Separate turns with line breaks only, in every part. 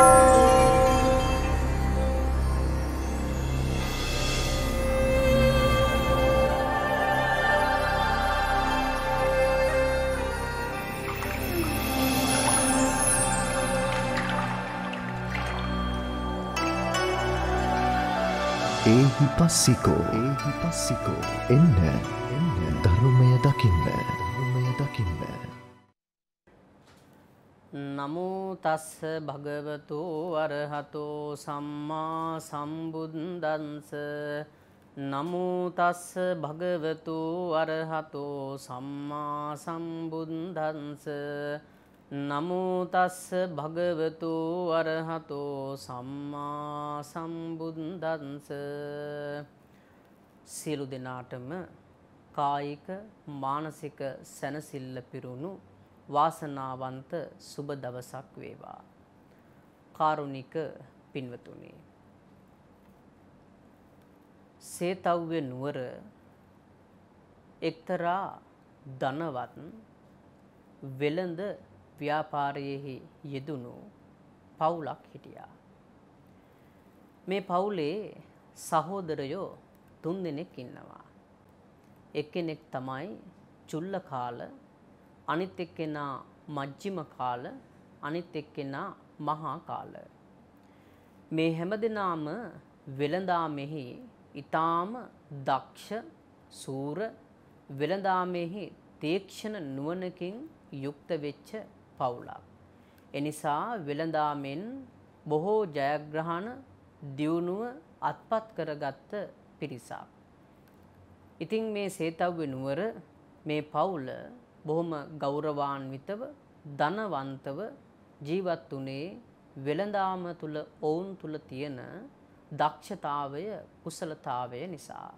ඒහි පස්සිකෝ ඒහි පස්සිකෝ එන්න එන්න ධර්මය දකින්න. තස්ස භගවතු වරහතෝ සම්මා සම්බුද්දන්ස නමෝ තස්ස භගවතු වරහතෝ සම්මා සම්බුද්දන්ස නමෝ තස්ස භගවතු වරහතෝ සම්මා සම්බුද්දන්ස සියලු දෙනාටම කායික මානසික සැනසෙල්ල පිරුණු වාසනාවන්ත සුබ දවසක් වේවා. කාරුණික පින්වතුනි. සේතව්‍ය නුවර එක්තරා ධනවත් වෙළඳ ව්‍යාපාරයෙහි යෙදුණු පවුලක් හිටියා. මේ පවුලේ සහෝදරයෝ තුන් දෙනෙක් ඉන්නවා. එක්කෙනෙක් තමයි චුල්ලකාල අනිත් එක්කෙනා මජ්ජිම කාල අනිත් එක්කෙනා මහා කාල මේ හැමදෙනාම වෙළඳාමෙහි ඊටාම දක්ෂ සූර වෙළඳාමෙහි තේක්ෂණ නුවණකින් යුක්ත වෙච්ච පවුලක්. එනිසා වෙළඳාමෙන් බොහෝ ජයග්‍රහණ දියුණුව අත්පත් කරගත්ත පිරිසක්. ඉතින් මේ සේතව්වේ නුවර මේ පවුල බොහොම ගෞරවාන්විතව ධනවන්තව ජීවත් වුණේ වෙළඳාම තුල ඔවුන් තුල තියෙන දක්ෂතාවය කුසලතාවය නිසා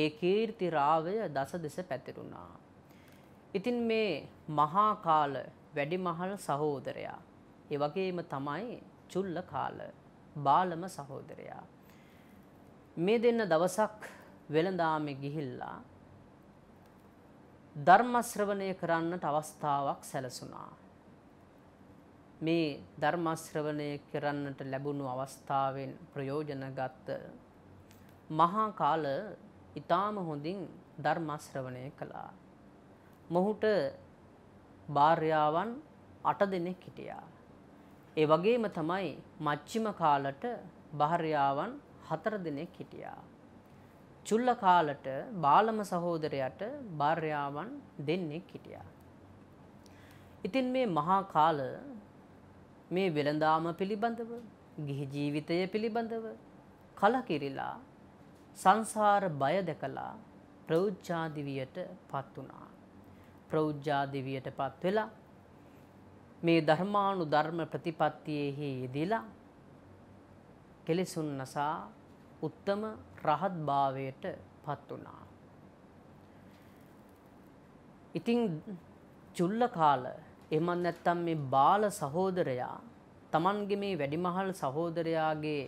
ඒ කීර්ති රාවය දසදෙස පැතිරුණා. ඉතින් මේ මහා කාල වැඩිමහල් සහෝදරයා ඒ වගේම තමයි චුල්ල කාල බාලම සහෝදරයා මේ දෙන්න දවසක් වෙළඳාමේ ගිහිල්ලා ධර්ම ශ්‍රවණය කරන්නට අවස්ථාවක් සැලසුණා. මේ ධර්ම ශ්‍රවණය කරන්නට ලැබුණු අවස්ථාවෙන් ප්‍රයෝජනගත් මහා කාල ඊටාම හොඳින් ධර්ම ශ්‍රවණය කළා. මොහුට භාර්යාවන් 8 දෙනෙක් හිටියා. ඒ වගේම තමයි මච්චිම කාලට භාර්යාවන් 4 දෙනෙක් හිටියා. චුල්ල කාලට බාලම සහෝදරයට භාර්යාවන් දෙන්නෙක් හිටියා. ඉතින් මේ මහා කාල මේ වෙළඳාම පිළිබඳව ගිහි ජීවිතය පිළිබඳව කලකිරිලා සංසාර බය දැකලා ප්‍රෞජ්ජාදිවියට පත් වුණා. ප්‍රෞජ්ජාදිවියට පත් වෙලා මේ ධර්මානු ධර්ම ප්‍රතිපත්තියෙහි යෙදිලා කෙලෙසුන් නසා උත්තම රහත් භාවයට පත් වුණා. ඉතින් චුල්ල කාල එමත් නැත්තම් මේ බාල සහෝදරයා Tamange මේ වැඩිමහල් සහෝදරයාගේ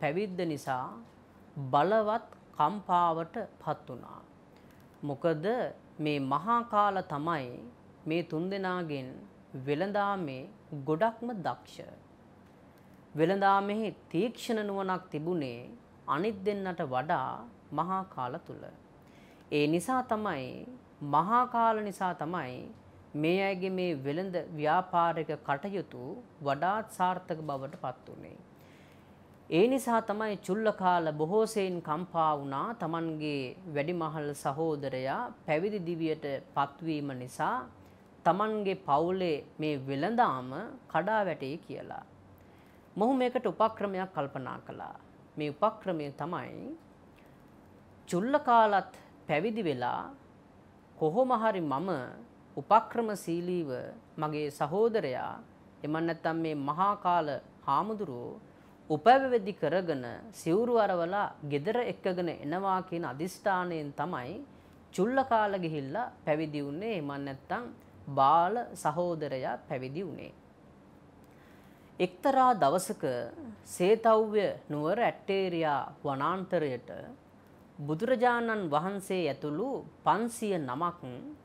පැවිද්ද නිසා බලවත් කම්පාවට පත් වුණා. මොකද මේ මහා කාල තමයි මේ තුන්දෙනාගෙන් වෙළඳාමේ ගොඩක්ම දක්ෂ. වෙළඳාමෙහි තීක්ෂණ නුවණක් තිබුණේ අනිත් දෙන්නට වඩා මහා කාල තුල. ඒ නිසා තමයි මහා කාල නිසා තමයි මේ අයගේ මේ වෙළඳ ව්‍යාපාරික කටයුතු වඩාත් සාර්ථක බවට පත් වුනේ. ඒ නිසා තමයි චුල්ලකාල බොහෝසෙයින් කම්පා වුණා තමන්ගේ වැඩිමහල් සහෝදරයා පැවිදි දිවියට පත්වීම නිසා තමන්ගේ පවුලේ මේ වෙළඳාම කඩා වැටේ කියලා. මොහු මේකට උපක්‍රමයක් කල්පනා කළා. මේ උපක්‍රමය තමයි චුල්ලකාලත් පැවිදි වෙලා කොහොම හරි මම උපක්‍රමශීලීව මගේ සහෝදරයා එම නැත්තම් මේ මහා කාල හාමුදුරුවෝ උපවිවදි කරගෙන සිවුරු අරවලා gedara එක්කගෙන එනවා කියන අදිස්ථාණයෙන් තමයි චුල්ලකාල ගිහිල්ලා පැවිදි වුණේ එම නැත්තම් බාල සහෝදරයා පැවිදි වුණේ එක්තරා දවසක සේතව්‍ය නුවර ඇට්ටේරයා වනාන්තරයට බුදුරජාණන් වහන්සේ ඇතුළු පන්සිය නමක්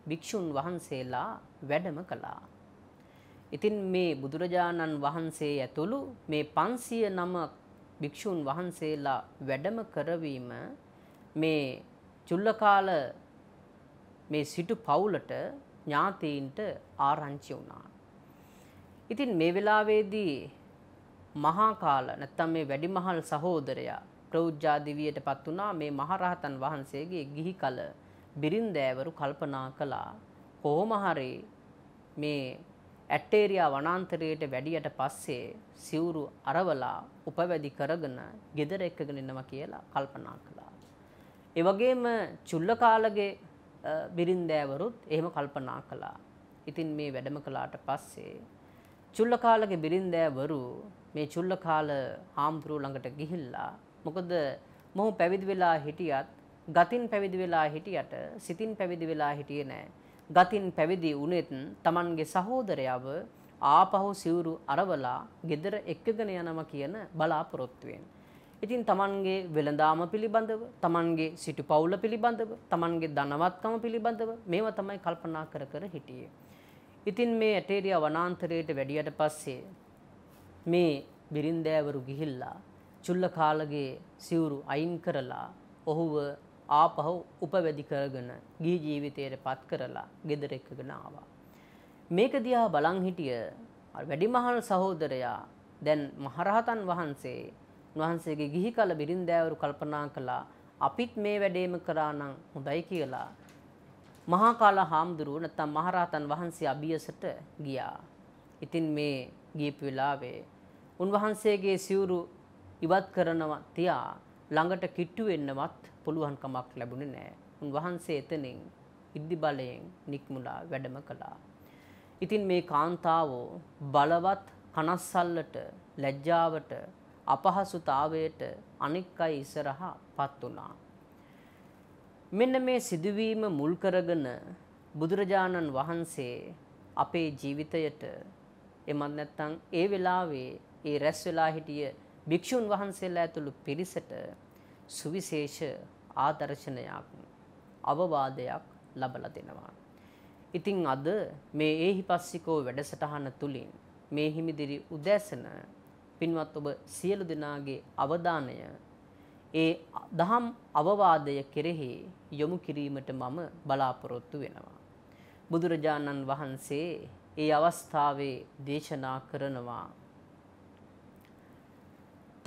භික්‍ෂූන් වහන්සේලා වැඩම කළා. ඉතින් මේ බුදුරජාණන් වහන්සේ ඇතුළු මේ පන්සිය නමක් භික්‍ෂූන් වහන්සේලා වැඩම කරවීම මේ චුල්ලකාල මේ සිටු පවුලට ඥාතීන්ට ආරංචි වුණා. ඉතින් මේ වෙලාවේදී මහා කාල නැත්තම් මේ වැඩිමහල් සහෝදරයා ප්‍රෞජ්ජා දිවියට පත් වුණා මේ මහරහතන් වහන්සේගේ ගිහි කල බිරින්දෑවරු කල්පනා කළා කොහොම හරි මේ ඇටේරියා වනාන්තරයට වැඩියට පස්සේ සිවුරු අරවලා උපවැදි කරගෙන ගෙදර එක්කගෙන ඉන්නවා කියලා කල්පනා කළා. ඒ වගේම චුල්ල කාලගේ බිරින්දෑවරුත් එහෙම කල්පනා කළා. ඉතින් මේ වැඩම කළාට පස්සේ චුල්ලකාලගේ බිරින්දෑවරු මේ චුල්ලකාල හාමුදුරුව ළඟට ගිහිල්ලා මොකද මොහු පැවිදි වෙලා හිටියත් ගතින් පැවිදි වෙලා හිටියට සිතින් පැවිදි වෙලා හිටියේ නෑ. ගතින් පැවිදි වුණෙත් Tamanගේ සහෝදරයව ආපහු සිවුරු අරවලා gedara එක්කගෙන යනවා කියන බලාපොරොත්තුවෙන්. ඉතින් Tamanගේ වෙළඳාම පිළිබඳව, Tamanගේ සිටු පවුල පිළිබඳව, Tamanගේ ධනවත්කම පිළිබඳව මේවා තමයි කල්පනා කර කර හිටියේ. ඉතින් මේ ඇටේරියා වනාන්තරයට වැඩියට පස්සේ මේ බිරින්දෑවරු ගිහිල්ලා චුල්ලකාලගේ සිවුරු අයින් කරලා ඔහුව ආපහු උපවැදි කරගෙන ගිහි ජීවිතයට පත් කරලා ගෙදර එක්කගෙන ආවා. මේක දිහා බලන් හිටිය වැඩිමහල් සහෝදරයා දැන් මහරහතන් වහන්සේ වහන්සේගේ ගිහි කල බිරින්දෑවරු කල්පනා කළා අපිත් මේ වැඩේම කරා නම් හොඳයි කියලා මහාකාල හාමුදුරුව නැත්තම් මහරහතන් වහන්සේ අභියසට ගියා. ඉතින් මේ ගියපු වෙලාවේ උන්වහන්සේගේ සිවුරු ඉවත් කරනවා තියා ළඟට කිට්ටු වෙන්නවත් පුළුවන් කමක් ලැබුණේ නැහැ. උන්වහන්සේ එතනින් ඉද්දි බලයෙන් නික්මුලා වැඩම කළා. ඉතින් මේ කාන්තාවෝ බලවත් කනස්සල්ලට ලැජ්ජාවට අපහසුතාවයට අනික් අය ඉස්සරහා පත් වුණා. මෙන්න මේ සිදුවීම මුල් කරගෙන බුදුරජාණන් වහන්සේ අපේ ජීවිතයට එමත් නැත්නම් ඒ වෙලාවේ ඒ රැස් වෙලා හිටිය භික්ෂුන් වහන්සේලා ඇතුළු පිරිසට සුවිශේෂ ආදර්ශනයක් අවවාදයක් ලබලා දෙනවා. ඉතින් අද මේ ඒහිපස්සිකෝ වැඩසටහන තුලින් මේ හිමිදිරි උදෑසන පින්වත් ඔබ සියලු දෙනාගේ අවධානය ඒ දහම් අවවාදය කෙරෙහි යොමු කිරීමට මම බලාපොරොත්තු වෙනවා. බුදුරජාණන් වහන්සේ ඒ අවස්ථාවේ දේශනා කරනවා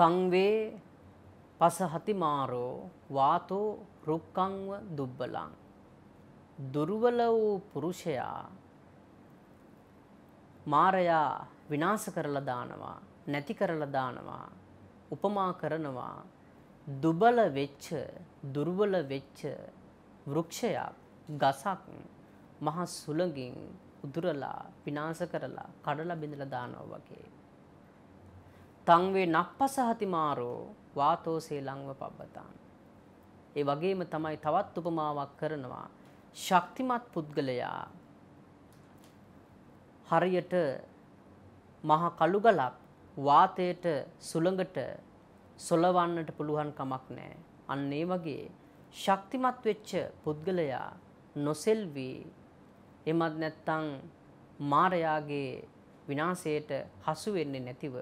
තංවේ පසහතිමාරෝ වාතෝ රුක්කංව දුබ්බලං දුර්වල වූ පුරුෂයා මාරයා විනාශ කරලා දානවා නැති කරලා දානවා උපමා කරනවා දුබල වෙච්ච දුර්වල වෙච්ච වෘක්ෂයක් ගසක් මහා සුළඟින් උදුරලා විනාශ කරලා කඩලා බිඳලා දානවා වගේ. තංවේ නප්පසහති මාරෝ වාතෝසේ ලංව පබ්බතාන්. ඒ වගේම තමයි තවත් උපමාවක් කරනවා. ශක්තිමත් පුද්ගලයා හරියට මහ කළුගලක් වාතයට සුළඟට සොලවන්නට පුළුවන් කමක් නැහැ. අන්න ඒ වගේ ශක්තිමත් වෙච්ච පුද්ගලයා නොසෙල්වී එමත් නැත්නම් මාරයාගේ විනාශයට හසු වෙන්නේ නැතිව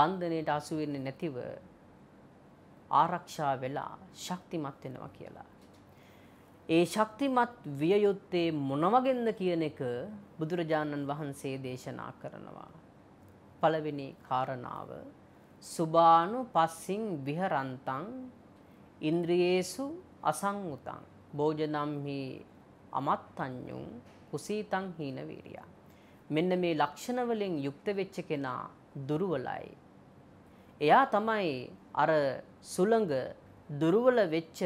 බන්ධනයට හසු වෙන්නේ නැතිව ආරක්ෂා වෙලා ශක්තිමත් වෙනවා කියලා. ඒ ශක්තිමත් විය යුත්තේ මොනවගෙන්ද කියන එක බුදුරජාණන් වහන්සේ දේශනා කරනවා. පළවෙනි කාරණාව සුබානු පස්සිං විහරන්තං ඉන්ද්‍රියේසු අසංඋතං භෝජනම්හි අමත්තඤ්ඤුං කුසීතං හීන වීරියා මෙන්න මේ ලක්ෂණ වලින් යුක්ත වෙච්ච කෙනා දුර්වලයි එයා තමයි අර සුළඟ දුර්වල වෙච්ච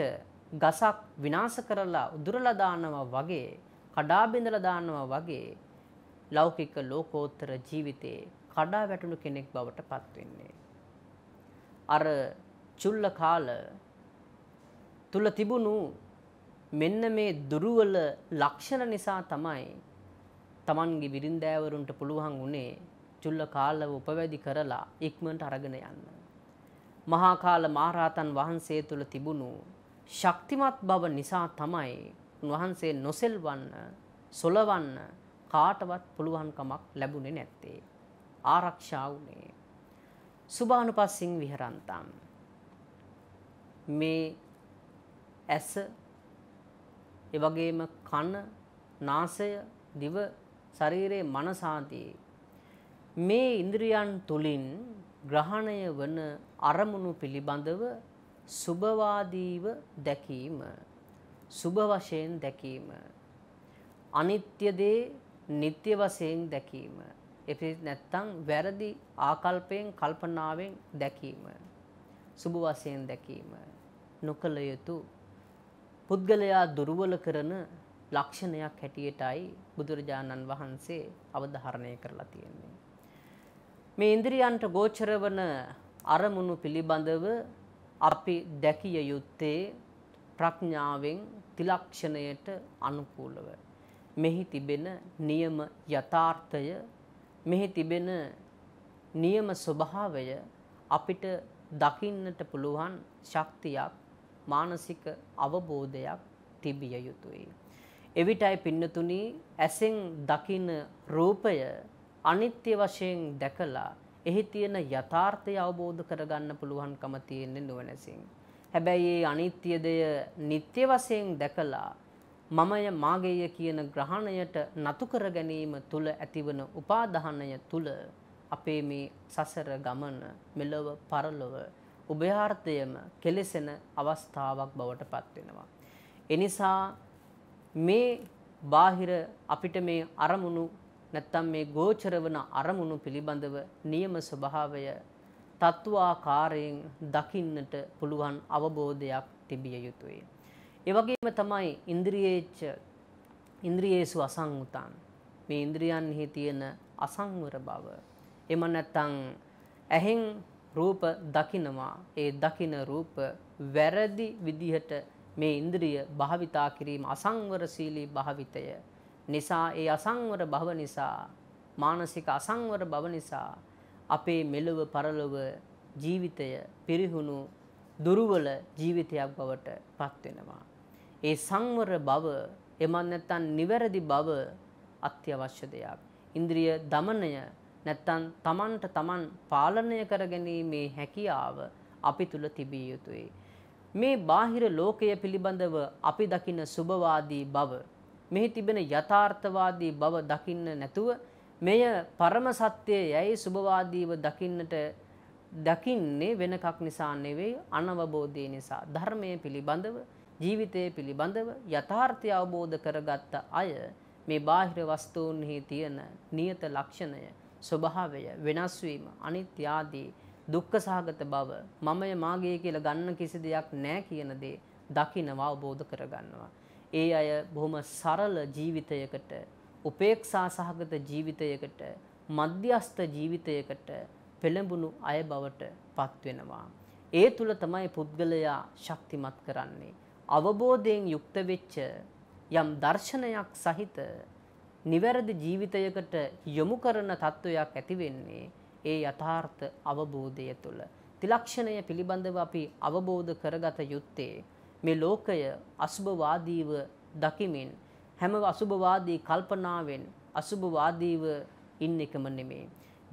ගසක් විනාශ කරලා උදුරලා දානවා වගේ කඩා බිඳලා දානවා වගේ ලෞකික ලෝකෝත්තර ජීවිතේ කඩා වැටුණු කෙනෙක් බවට පත් වෙන්නේ අර චුල්ල කාල තුල තිබුණු මෙන්න මේ දුර්වල ලක්ෂණ නිසා තමයි Tamanගේ බිරින්දෑවරුන්ට පුළුවන් උනේ චුල්ල කාලව උපවැදි කරලා ඉක්මනට අරගෙන යන්න. මහා කාල මහරහතන් වහන්සේ තුල තිබුණු ශක්තිමත් බව නිසා තමයි උන්වහන්සේ නොසෙල්වන්න, සොලවන්න කාටවත් පුළුවන්කමක් ලැබුණේ නැත්තේ. ආරක්ෂා වුණේ. සුභානුපස්සින් විහරන්තම් මේ ඇස ඒ වගේම කන නාසය දිව ශරීරයේ මනසාන්තියේ මේ ඉන්ද්‍රියන් තුලින් ග්‍රහණය වන අරමුණු පිළිබඳව සුභවාදීව දැකීම සුභ වශයෙන් දැකීම අනිත්‍ය දේ නিত্য වශයෙන් දැකීම එතිරිත් නැත්තම් වැරදි ආකල්පයෙන් කල්පනාවෙන් දැකීම සුබ වශයෙන් දැකීම නොකල යුතු පුද්ගලයා දුර්වල කරන ලක්ෂණයක් හැටියටයි බුදුරජාණන් වහන්සේ අවධාරණය කරලා තියෙන්නේ මේ ඉන්ද්‍රියන්ට ගෝචර වන අරමුණු පිළිබඳව අපි දැකිය යුත්තේ ප්‍රඥාවෙන් තිලක්ෂණයට අනුකූලව මෙහි තිබෙන නියම යථාර්ථය මෙහි තිබෙන නියම ස්වභාවය අපිට දකින්නට පුළුවන් ශක්තියක් මානසික අවබෝධයක් තිබිය යුතුයි. එවිටයි පින්නතුනි ඇසෙන් දකින රූපය අනිත්‍ය වශයෙන් දැකලා එහි තියෙන යථාර්ථය අවබෝධ කරගන්න පුළුවන්කම තියෙන්නේ නුවණැසින්. හැබැයි මේ අනිත්‍ය දෙය නিত্য වශයෙන් දැකලා මමය මාගේය කියන ග්‍රහණයට නතු කර ගැනීම තුල ඇතිවන උපාදානය තුල අපේ මේ සසර ගමන මෙලව පරලොව උභයාර්ථයම කෙලෙසෙන අවස්ථාවක් බවට පත් වෙනවා. එනිසා මේ බාහිර අපිට මේ අරමුණු නැත්තම් මේ ගෝචර වන අරමුණු පිළිබඳව නියම ස්වභාවය තත්වාකාරයෙන් දකින්නට පුළුවන් අවබෝධයක් තිබිය යුතුය. ඒවගේම තමයි ඉන්ද්‍රියේච්ච ඉන්ද්‍රියේසු අසංගුතන් මේ ඉන්ද්‍රියන්හි තියෙන අසංවර බව. එම නැත්තං ඇහෙන් රූප දකිනවා ඒ දකින රූප වැරදි විදිහට මේ ඉන්ද්‍රිය භාවිතා කිරීම අසංවර සීලී භාවිතය නිසා ඒ අසංවර භව නිසා මානසික අසංවර භව නිසා අපේ මෙලොව පරලොව ජීවිතය පිරිහුණු දුර්වල ජීවිතයක් බවට පත් වෙනවා. ඒ සංවර බව එමන් නැත්තම් නිවැරදි බව අත්‍යවශ්‍ය දෙයක්. ඉන්ද්‍රිය দমনය නැත්තම් තමන්ට තමන් පාලනය කරගැනීමේ හැකියාව අපි තුල තිබිය යුතුයි. මේ බාහිර ලෝකය පිළිබඳව අපි දකින සුබවාදී බව මෙහි තිබෙන යථාර්ථවාදී බව දකින්න නැතුව මෙය පරම සත්‍යයයි සුබවාදීව දකින්නට දකින්නේ වෙන එකක් නිසා නෙවෙයි අනවබෝධය නිසා ධර්මය පිළිබඳව ජීවිතය පිළිබඳව යථාර්ථය අවබෝධ කරගත්ත අය මේ බාහිර වස්තුන්හි තියෙන නියත ලක්ෂණය ස්වභාවය වෙනස් වීම අනිත්‍ය ආදී දුක්ඛ සහගත බව මමය මාගේ කියලා ගන්න කිසි දෙයක් නැහැ කියන දේ දකින්ව අවබෝධ කරගන්නවා. ඒ අය බොහොම සරල ජීවිතයකට උපේක්ෂා සහගත ජීවිතයකට මධ්‍යස්ථ ජීවිතයකට පෙළඹුණු අය බවට පත්වෙනවා. ඒ තුළ තමයි පුද්ගලයා ශක්තිමත් කරන්නේ. අවබෝධයෙන් යුක්ත වෙච්ච යම් දර්ශනයක් සහිත නිවැරදි ජීවිතයකට යොමු කරන තත්ත්වයක් ඇති වෙන්නේ ඒ යථාර්ථ අවබෝධය තුළ. තිලක්ෂණය පිළිබඳව අපි අවබෝධ කරගත යුත්තේ මේ ලෝකය අසුභවාදීව දකිමින් හැම අසුභවාදී කල්පනාවෙන් අසුභවාදීව ඉන්න එකම නෙමේ.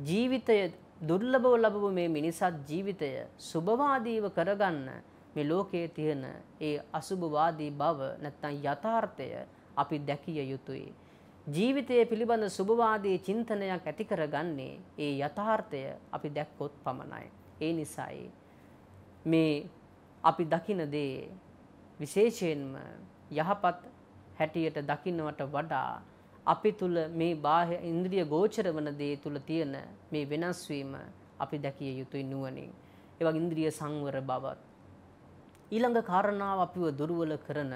ජීවිතය දුර්ලභව ලැබපු මේ මිනිසත් ජීවිතය සුභවාදීව කරගන්න මේ ලෝකයේ තියෙන ඒ අසුභවාදී බව නැත්නම් යථාර්ථය අපි දැකිය යුතුයි. ජීවිතය පිළිබඳ සුභවාදී චින්තනයක් ඇති කරගන්නේ ඒ යථාර්ථය අපි දැක්කොත් පමණයි. ඒ නිසායි මේ අපි දකින දේ විශේෂයෙන්ම යහපත් හැටියට දකින්නවට වඩා අපි තුල මේ බාහ්‍ය ඉන්ද්‍රිය ගෝචර වන දේ තුල තියෙන මේ වෙනස් වීම අපි දැකිය යුතුයි නුවණින්. ඒ වගේ ඉන්ද්‍රිය සංවර බවත්. ඊළඟ කාරණාව අපිව දුර්වල කරන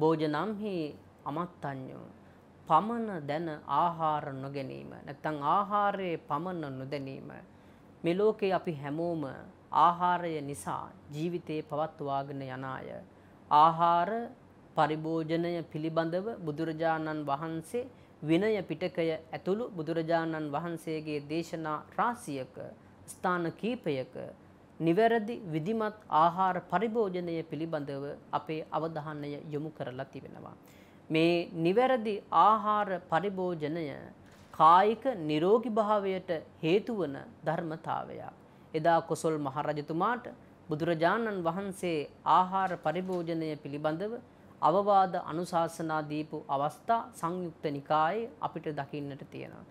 භෝජනම්හි අමත්තඤ්ඤෝ පමන දැන ආහාර නොගැනීම නැත්නම් ආහාරයේ පමන නොදැනීම මේ ලෝකේ අපි හැමෝම ආහාරය නිසා ජීවිතේ පවත්වාගෙන යන අය ආහාර පරිභෝජනය පිළිබඳව බුදුරජාණන් වහන්සේ විනය පිටකය ඇතුළු බුදුරජාණන් වහන්සේගේ දේශනා රාසියක ස්ථාන කීපයක නිවැරදි විධිමත් ආහාර පරිභෝජනය පිළිබඳව අපේ අවධානය යොමු කරලා තිබෙනවා. මේ නිවැරදි ආහාර පරිභෝජනය කායික නිරෝගී භාවයට හේතු වන ධර්මතාවයක්. එදා කොසල් මහරජතුමාට බුදුරජාණන් වහන්සේ ආහාර පරිභෝජනය පිළිබඳව අවවාද අනුශාසනා දීපු අවස්ථා සංයුක්ත නිකායේ අපිට දකින්නට තියෙනවා.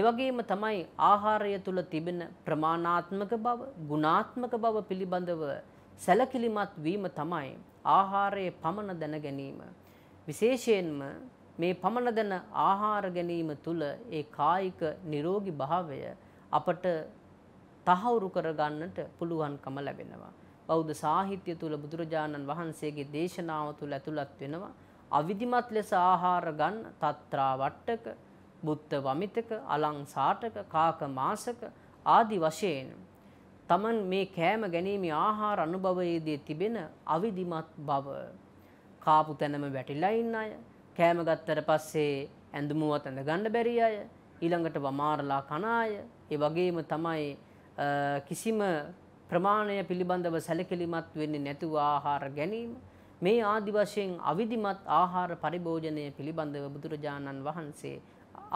එවගේම තමයි ආහාරය තුල තිබෙන ප්‍රමාණාත්මක බව, ගුණාත්මක බව පිළිබඳව සැලකිලිමත් වීම තමයි ආහාරයේ පමණ දැන ගැනීම. විශේෂයෙන්ම මේ පමණ දැන ආහාර ගැනීම තුල ඒ කායික නිරෝගී භාවය අපට තහවුරු කරගන්නට පුළුවන්කම ලැබෙනවා. බෞද්ධ සාහිත්‍ය තුළ බුදුරජාණන් වහන්සේගේ දේශනාව තුළ ඇතුළත් වෙනවා. අවිධිමත් ලෙස ආහාර ගන්න තත්‍රා වට්ටක, බුත්ත වමිතක, අලංසාටක, කාක මාසක ආදි වශයෙන් තමන් මේ කෑම ගැනීමේ ආහාර අනුභවයේදී තිබෙන අවිධිමත් බව කාපු තැනම වැටිලා ඉන්න අය කෑම ගත්තට පස්සේ ඇඳුමුවත් ඇඳ ගන්න බැරි අය ඊළඟට වමාරලා කන අය ඒ වගේම තමයි කිසිම ප්‍රමාණය පිළිබඳව සැලකිලිමත් වෙන්නේ නැතුව ආහාර ගැනීම මේ ආදි වශයෙන් අවිධිමත් ආහාර පරිභෝජනය පිළිබඳව බුදුරජාණන් වහන්සේ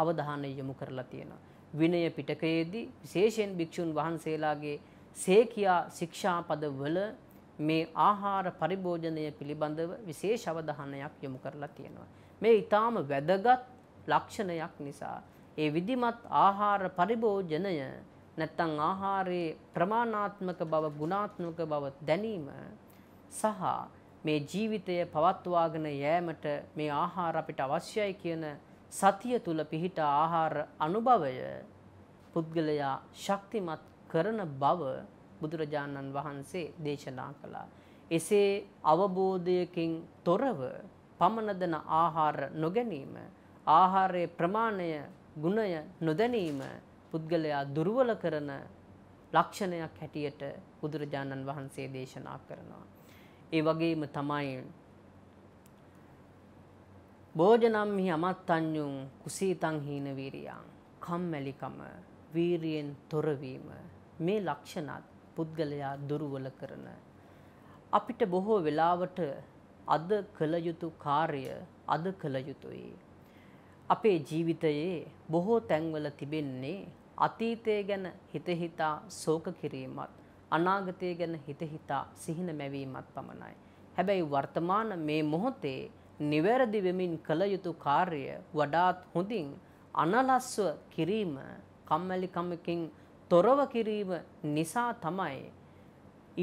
අවධානය යොමු කරලා තියෙනවා. විනය පිටකයේදී විශේෂයෙන් භික්ෂුන් වහන්සේලාගේ සේකියා ශික්ෂාපදවල මේ ආහාර පරිභෝජනය පිළිබඳව විශේෂ අවධානයක් යොමු කරලා තියෙනවා. මේ ඊටාම වැදගත් ලක්ෂණයක් නිසා ඒ විධිමත් ආහාර පරිභෝජනය නැත්තං ආහාරයේ ප්‍රමාණාත්මක බව ගුණාත්මක බව දැනීම සහ මේ ජීවිතය පවත්වාගෙන යෑමට මේ ආහාර අපිට අවශ්‍යයි කියන සතිය තුල පිහිට ආහාර අනුභවය පුද්ගලයා ශක්තිමත් කරන බව බුදුරජාණන් වහන්සේ දේශනා කළා. එසේ අවබෝධයකින් තොරව පමණදන ආහාර නොගැනීම ආහාරයේ ප්‍රමාණය ගුණය නොදැනීම පුද්ගලයා දුර්වල කරන ලක්ෂණයක් හැටියට බුදුරජාණන් වහන්සේ දේශනා කරනවා. ඒ වගේම තමයි භෝජනම්හි අමත්තඤ්ඤුං කුසීතං හීන වීරියං කම්මැලිකම වීරියෙන් තොරවීම මේ ලක්ෂණත් පුද්ගලයා දුර්වල කරන අපිට බොහෝ වෙලාවට අද කළ යුතු කාර්ය අද කළ යුතුයි අපේ ජීවිතයේ බොහෝ තැන්වල තිබෙන්නේ අතීතය ගැන හිත හිතා ශෝක කිරීමත් අනාගතය ගැන හිත හිතා සිහින මැවීමත් පමණයි. හැබැයි වර්තමාන මේ මොහොතේ නිවැරදි වෙමින් කළ යුතු කාර්ය වඩාත් හොඳින් අනලස්ව කිරීම කම්මැලිකමකින් තොරව කිරීම නිසා තමයි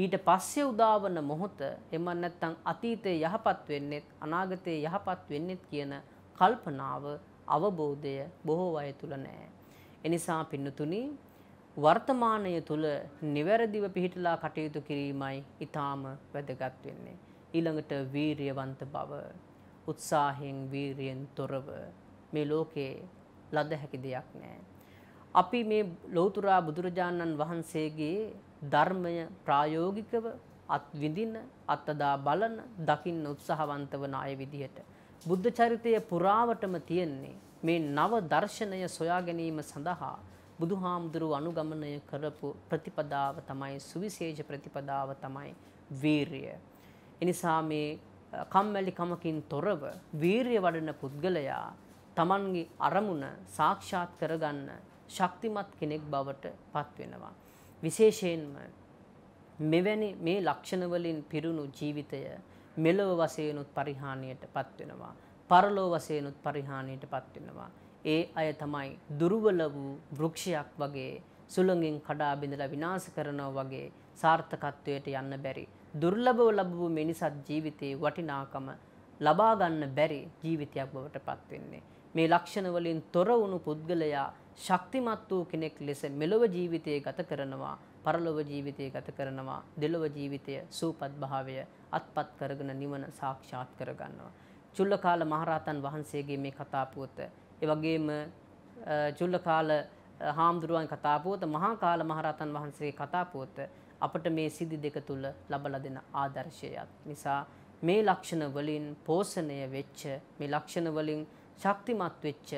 ඊට පස්සේ උදාවන මොහොත එම නැත්තම් අතීතයේ යහපත් වෙන්නෙත් අනාගතයේ යහපත් වෙන්නෙත් කියන කල්පනාව අවබෝධය බොහෝ අය තුල නැහැ. එනිසා පින්නතුනි වර්තමානය තුල නිවැරදිව පිහිටලා කටයුතු කිරීමයි ඊටාම වැදගත් වෙන්නේ. ඊළඟට වීරියවන්ත බව, උත්සාහයෙන් වීරියෙන් තොරව මේ ලෝකේ ලද හැකි දෙයක් නැහැ. අපි මේ ලෞතුරා බුදුරජාණන් වහන්සේගේ ධර්මය ප්‍රායෝගිකව අත් විඳින අත්දා බලන දකින්න උත්සාහවන්ත වන අය විදිහට බුද්ධ චරිතය පුරාවටම තියෙන්නේ මේ නව දර්ශනය සොයා ගැනීම සඳහා බුදුහාමුදුරුව අනුගමනය කරපු ප්‍රතිපදාව තමයි සුවිශේෂ ප්‍රතිපදාව තමයි වීරිය. එනිසා මේ කම්මැලිකමකින් තොරව වීරිය වඩන පුද්ගලයා තමන්ගේ අරමුණ සාක්ෂාත් කරගන්න ශක්තිමත් කෙනෙක් බවට පත්වෙනවා. විශේෂයෙන්ම මෙවැනි මේ ලක්ෂණවලින් පිරුණු ජීවිතය මෙලොව වශයෙන්ුත් පරිහානියට පත්වෙනවා. පරලෝ වශයෙන්ුත් පරිහානියට පත්වෙනවා. ඒ අය තමයි දුර්වල වූ වෘක්ෂයක් වගේ සුළඟින් කඩා බිඳලා විනාශ කරනවා වගේ සාර්ථකත්වයට යන්න බැරි. දුර්ලභව ලැබූ මිනිසත් ජීවිතේ වටිනාකම ලබා ගන්න බැරි ජීවිතයක් බවට පත් වෙන්නේ. මේ ලක්ෂණ වලින් තොර වුණු පුද්ගලයා ශක්තිමත් වූ කෙනෙක් ලෙස මෙලොව ජීවිතය ගත කරනවා, පරලොව ජීවිතය ගත කරනවා, දෙලොව ජීවිතය සූපත් භාවය අත්පත් කරගෙන නිවන සාක්ෂාත් කරගන්නවා. චුල්ලකාල මහරහතන් වහන්සේගේ මේ කතා පුවත, ඒ වගේම චුල්ලකාල හාමුදුරුවන් කතා පුවත, මහා කාල මහරහතන් වහන්සේගේ කතා පුවත අපට මේ සිදි දෙක තුල ලබලා දෙන ආදර්ශයත් නිසා මේ ලක්ෂණ වලින් පෝෂණය වෙච්ච මේ ලක්ෂණ වලින් ශක්තිමත් වෙච්ච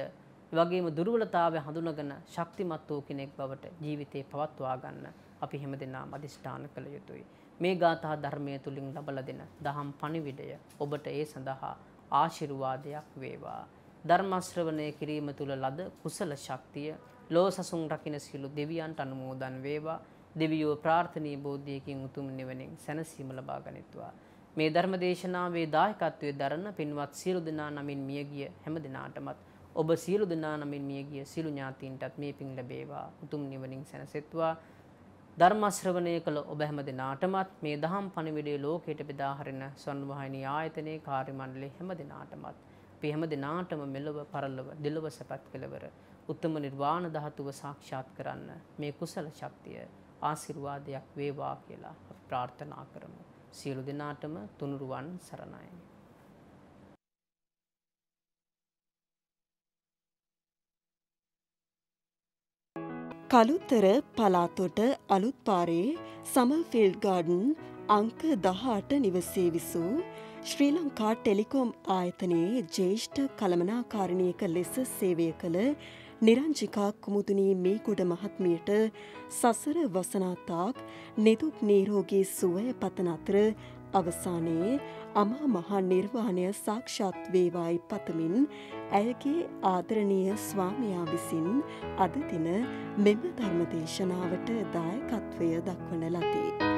වගේම දුර්වලතාවය හඳුනගෙන ශක්තිමත් වූ කෙනෙක් බවට ජීවිතේ පවත්වා ගන්න අපි හැමදෙනාම අදිෂ්ඨාන කළ යුතුයි. මේ ගාථා ධර්මය තුලින් ලබල දෙන දහම් පණිවිඩය ඔබට ඒ සඳහා ආශිර්වාදයක් වේවා. ධර්ම ශ්‍රවණය කිරීම තුල ලද කුසල ශක්තිය ලෝ සසුන් රකින්න සිළු දෙවියන්ට අනුමෝදන් වේවා. දෙවියෝ ප්‍රාර්ථනීය බෝධියකින් උතුම් නිවනින් සැනසීම ලබා ගනිත්වා. මේ ධර්ම දේශනාවේ දායකත්වයේ දරන පින්වත් සියලු දෙනා නමින් මියගිය හැම දිනාටමත් ඔබ සියලු දෙනා නමින් මියගිය සියලු ඥාතීන්ටත් මේ පින් ලැබේවා. උතුම් නිවනින් සැනසෙත්වා. ධර්ම ශ්‍රවණය කළ ඔබ හැම දිනාටමත් මේ දහම් පණිවිඩය ලෝකයට බෙදා හරින සන්වහිනී ආයතනයේ කාර්ය මණ්ඩලයේ හැම දිනාටමත් අපි හැම දිනාටම මෙලොව පරලොව දෙලොව සැපත් කෙලවර උත්තම නිර්වාණ ධාතුව සාක්ෂාත් කරන්න මේ කුසල ශක්තිය ආශිර්වාදයක් වේවා කියලා අපි ප්‍රාර්ථනා කරමු. සියලු දෙනාටම තුනුරුවන් සරණයි. කළුත්තර පලාතොට අලුත්පාරේ සමෆිල් ගාඩන් අංක දහාට නිවසේ විසූ ශ්‍රී ලංකා ටෙලිකොම් ආයතනයේ ජේෂ්ඨ කළමනාකාරණයක ලෙස සේවය කළ නිරංජිකා කුමුදුනී මේකුඩ මහත්මියට සසර වසනාතාක් නිදුක් නීරෝගී සුවය පතන අතර අවසානයේ අමා මහා නිර්වාණය සාක්ෂාත් වේවායි පතමින් ඇයගේ ආදරණීය ස්වාමියා විසින් අද දින මෙම ධර්මදේශනාවට දායකත්වය දක්වන ලදී.